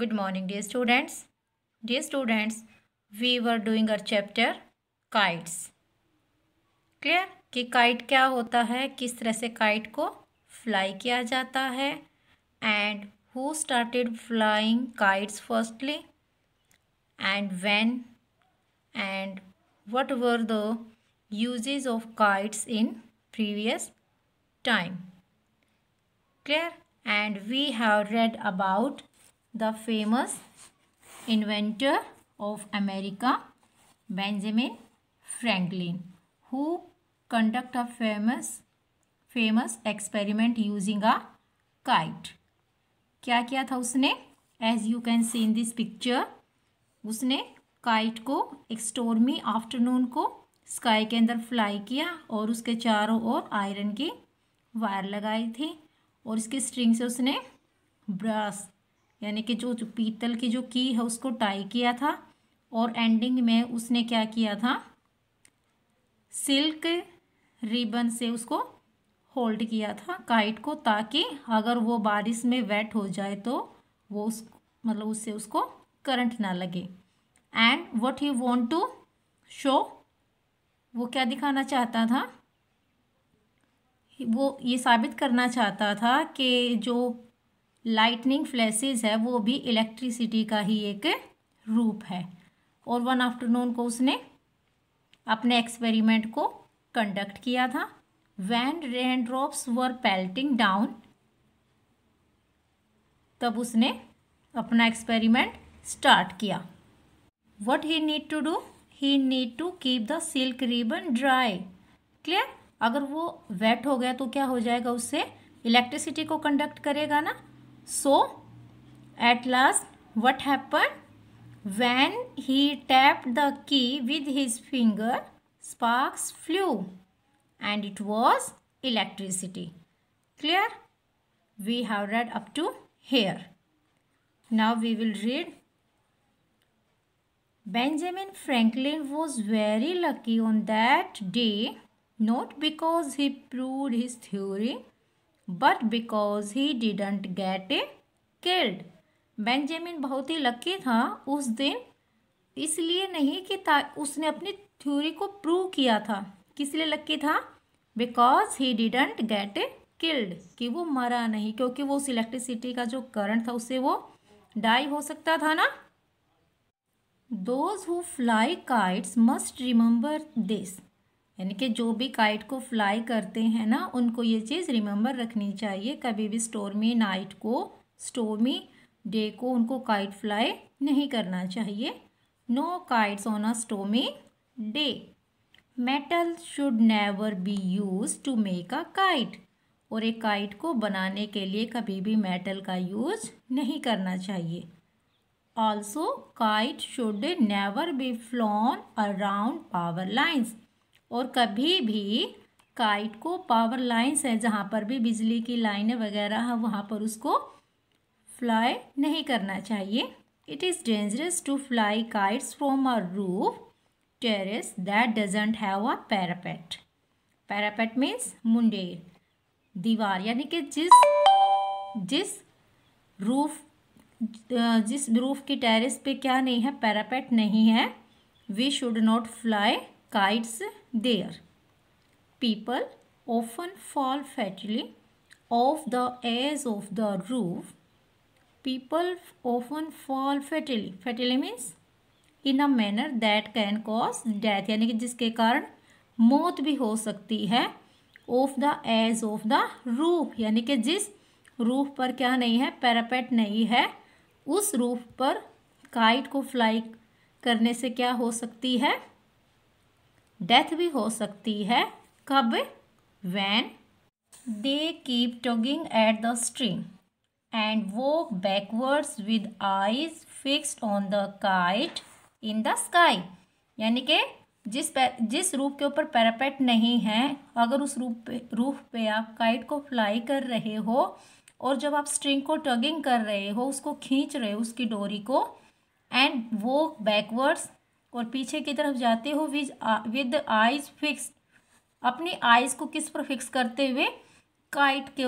good morning dear students dear students we were doing our chapter kites clear कि kite क्या होता है किस तरह से kite को fly किया जाता है and who started flying kites firstly and when and what were the uses of kites in previous time clear and we have read about the famous inventor of America Benjamin Franklin, who conduct a famous famous experiment using a kite क्या किया था उसने as you can see in this picture उसने kite को एक स्टोरमी afternoon को sky के अंदर फ्लाई किया और उसके चारों ओर आयरन की वायर लगाई थी और इसके स्ट्रिंग से उसने ब्रश यानी कि जो, पीतल की जो की है उसको टाई किया था और एंडिंग में उसने क्या किया था सिल्क रिबन से उसको होल्ड किया था काइट को ताकि अगर वो बारिश में वेट हो जाए तो वो उस मतलब उससे उसको करंट ना लगे and what he want to show वो क्या दिखाना चाहता था वो ये साबित करना चाहता था कि जो लाइटनिंग फ्लैशेज है वो भी इलेक्ट्रिसिटी का ही एक रूप है और वन आफ्टरनून को उसने अपने एक्सपेरिमेंट को कंडक्ट किया था when rain drops were pelting down तब उसने अपना एक्सपेरिमेंट स्टार्ट किया what he need to do he need to keep the silk ribbon dry clear अगर वो वेट हो गया तो क्या हो जाएगा उससे इलेक्ट्रिसिटी को कंडक्ट करेगा ना So, at last, what happened? When he tapped the key with his finger, sparks flew and it was electricity. Clear? We have read up to here. Now we will read. Benjamin Franklin was very lucky on that day, not because he proved his theory, but because he didn't get a killed Benjamin बहुत ही lucky था उस दिन इसलिए नहीं कि था उसने अपनी थ्योरी को प्रूव किया था किस लिए लकी था because he didn't get a killed कि वो मरा नहीं क्योंकि वो उस इलेक्ट्रिसिटी का जो करंट था उससे वो डाई हो सकता था ना those who fly kites must remember this यानी कि जो भी काइट को फ्लाई करते हैं ना उनको ये चीज़ रिमेंबर रखनी चाहिए कभी भी स्टोरमी नाइट को स्टोमी डे को उनको काइट फ्लाई नहीं करना चाहिए no kites on a stormy day metal should never be use to make a kite और एक काइट को बनाने के लिए कभी भी मेटल का यूज नहीं करना चाहिए also kite should never be flown around power lines और कभी भी काइट को पावर लाइन्स है जहाँ पर भी बिजली की लाइनें वगैरह है वहाँ पर उसको फ्लाई नहीं करना चाहिए it is dangerous to fly kites from a roof terrace that doesn't have a parapet parapet means मुंडेर दीवार यानी कि जिस जिस रूफ जिस रूफ की टेरेस पे क्या नहीं है पैरापेट नहीं है we should not fly kites there. People often fall fatally off the edge of the roof. People often fall fatally. Fatally means in a manner that can cause death यानी कि जिसके कारण मौत भी हो सकती है off the edge of the roof यानी कि जिस रूफ पर क्या नहीं है पैरापेट नहीं है उस रूफ पर काइट को फ्लाई करने से क्या हो सकती है डेथ भी हो सकती है कब when they keep tugging at the string and walk backwards with eyes fixed on the kite in the sky यानी कि जिस जिस रूप के ऊपर पैरापेट नहीं है अगर उस रूप पे रूफ पे आप काइट को फ्लाई कर रहे हो और जब आप स्ट्रिंग को टगिंग कर रहे हो उसको खींच रहे हो उसकी डोरी को एंड वो बैकवर्ड्स और पीछे की तरफ जाते हो विज विद आईज फिक्स अपनी आइज को किस पर फिक्स करते हुए काइट के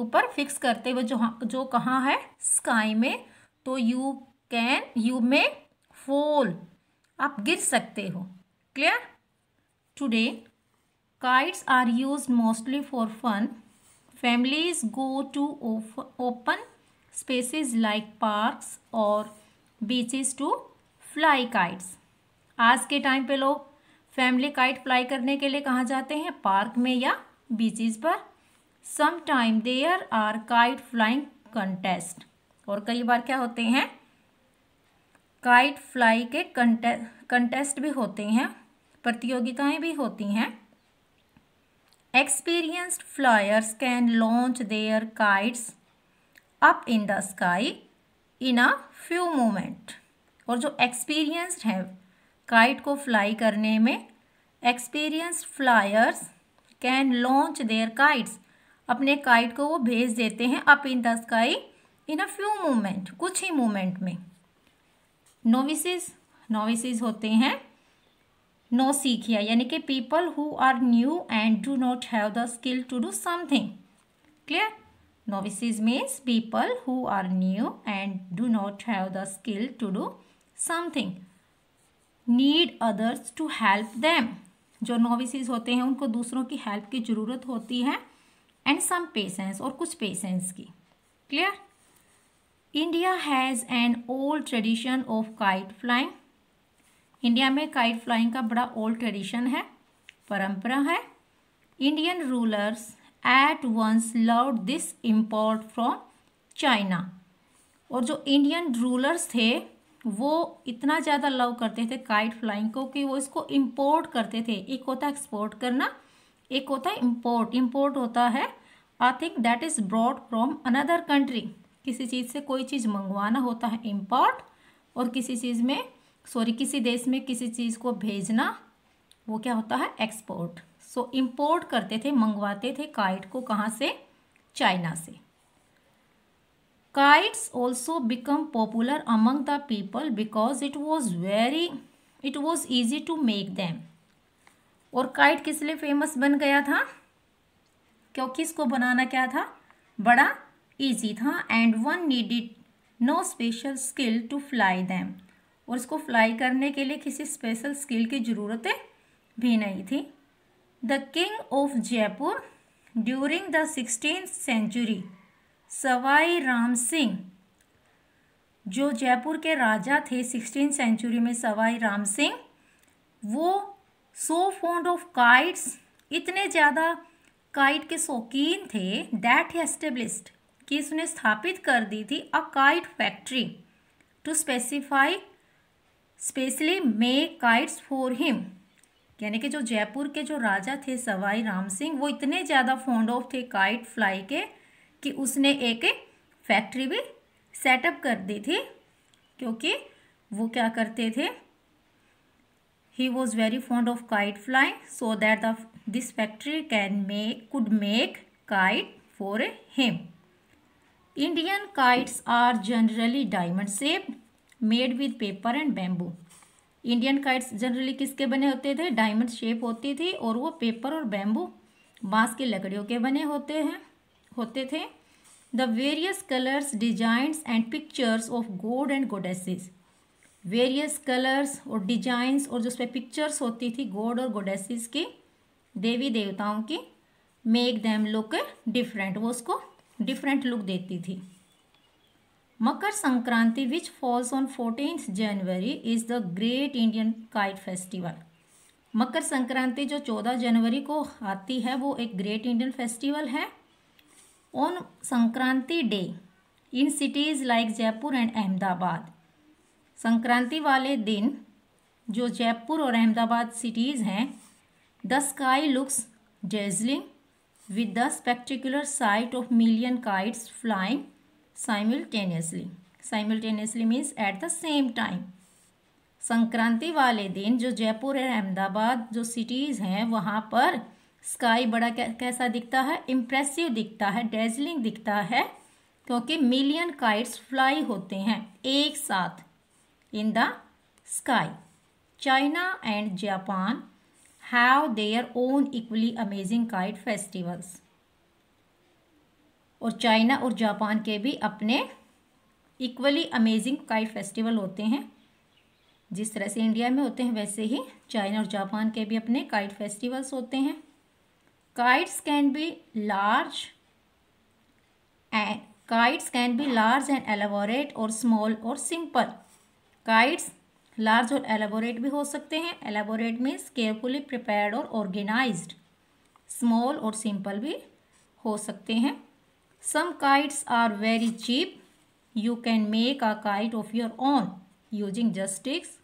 ऊपर फिक्स करते हुए जो जो कहाँ है स्काई में तो यू कैन यू मे फोल आप गिर सकते हो clear today kites are use mostly for fun families go to open spaces like parks और बीचेस टू फ्लाई काइट्स आज के टाइम पे लोग फैमिली काइट फ्लाई करने के लिए कहाँ जाते हैं पार्क में या बीचेस पर some time there are kite flying contest और कई बार क्या होते हैं काइट फ्लाई के कंटे कंटेस्ट भी होते हैं प्रतियोगिताएं भी होती हैं experienced flyers can launch their kites up in the sky in a few moment और जो एक्सपीरियंस्ड हैं काइट को फ्लाई करने में experience flyers can launch their kites अपने काइट को वो भेज देते हैं up in the sky in a few moment कुछ ही मोमेंट में नोविसिस नोविसिस होते हैं नो सीखिया यानी कि people who are new and do not have the skill to do something clear novices means people who are new and do not have the skill to do something need others to help them जो novices होते हैं उनको दूसरों की help की ज़रूरत होती है एंड सम पेशेंस और कुछ पेशेंस की clear India has an old tradition of kite flying India में काइट फ्लाइंग का बड़ा ओल्ड ट्रेडिशन है परंपरा है Indian rulers at once loved this import from China और जो इंडियन रूलर्स थे वो इतना ज़्यादा लव करते थे काइट फ्लाइंग को कि वो इसको इम्पोर्ट करते थे एक होता है एक्सपोर्ट करना एक होता है इम्पोर्ट इम्पोर्ट होता है I think that is brought from another country किसी चीज़ से कोई चीज़ मंगवाना होता है इम्पोर्ट और किसी चीज़ में सॉरी किसी देश में किसी चीज़ को भेजना वो क्या होता है एक्सपोर्ट सो so, इम्पोर्ट करते थे मंगवाते थे काइट को कहाँ से चाइना से kites also become popular among the people because it was very it was easy to make them और काइट किस लिए फेमस बन गया था क्योंकि इसको बनाना क्या था बड़ा इजी था and one needed no special skill to fly them और इसको फ्लाई करने के लिए किसी स्पेशल स्किल की ज़रूरत भी नहीं थी the king of Jaipur during the sixteen century Sawai Ram Singh जो जयपुर के राजा थे सिक्सटीन सेंचुरी में सवाई राम सिंह वो सो फोन्ड ऑफ काइट्स इतने ज़्यादा काइट के शौकीन थे दैट एस्टेब्लिस्ड कि इसने स्थापित कर दी थी a kite factory to specify specially make kites for him यानी कि जो जयपुर के जो राजा थे सवाई राम सिंह वो इतने ज़्यादा फोन्ड ऑफ थे काइट फ्लाई के कि उसने एक फैक्ट्री भी सेटअप कर दी थी क्योंकि वो क्या करते थे he was very fond of kite flying so that the this factory can make could make kite for a him Indian kites are generally diamond shape made with paper and bamboo Indian kites generally किसके बने होते थे diamond shape होती थी और वो paper और bamboo बांस की लकड़ियों के बने होते हैं होते थे the various colours designs and pictures of god and goddesses various colours और डिजाइंस और जो उसमें पिक्चर्स होती थी गोड और गोडेसिस की देवी देवताओं की मेक दैम लुक डिफरेंट वो उसको डिफरेंट लुक देती थी Makar Sankranti which falls on fourteen January is the great Indian kite festival Makar Sankranti जो चौदह जनवरी को आती है वो एक ग्रेट इंडियन फेस्टिवल है on Sankranti day in cities like Jaipur and Ahmedabad Sankranti वाले दिन जो जयपुर और अहमदाबाद सिटीज़ हैं the sky looks dazzling with the spectacular sight of million kites flying simultaneously simultaneously means at the same time Sankranti वाले दिन जो जयपुर और अहमदाबाद जो सिटीज़ हैं वहाँ पर स्काई बड़ा कैसा दिखता है इम्प्रेसिव दिखता है डेजलिंग दिखता है क्योंकि मिलियन काइट्स फ्लाई होते हैं एक साथ in the sky China and Japan have their own equally amazing kite festivals और चाइना और जापान के भी अपने इक्वली अमेजिंग काइट फेस्टिवल होते हैं जिस तरह से इंडिया में होते हैं वैसे ही चाइना और जापान के भी अपने काइट फेस्टिवल्स होते हैं kites can be large and kites can be large and elaborate or small or simple kites large और एलेबोरेट भी हो सकते हैं एलेबोरेट मीन्स केयरफुली प्रिपेयर्ड और ऑर्गेनाइज्ड स्मॉल और सिंपल भी हो सकते हैं some kites are very cheap you can make a kite of your own using just sticks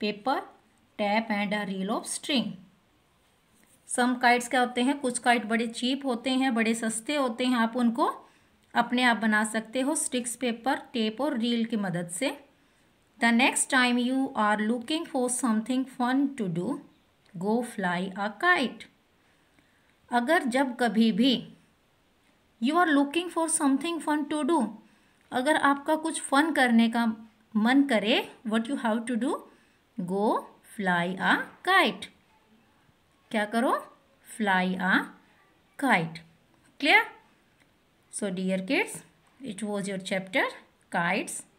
paper tape and a reel of string some kites क्या होते हैं कुछ काइट बड़े चीप होते हैं बड़े सस्ते होते हैं आप उनको अपने आप बना सकते हो स्टिक्स पेपर टेप और रील की मदद से the next time you are looking for something fun to do go fly a kite अगर जब कभी भी you are looking for something fun to do अगर आपका कुछ फन करने का मन करे what you have to do go fly a kite क्या करो fly a kite clear so dear kids it was your chapter kites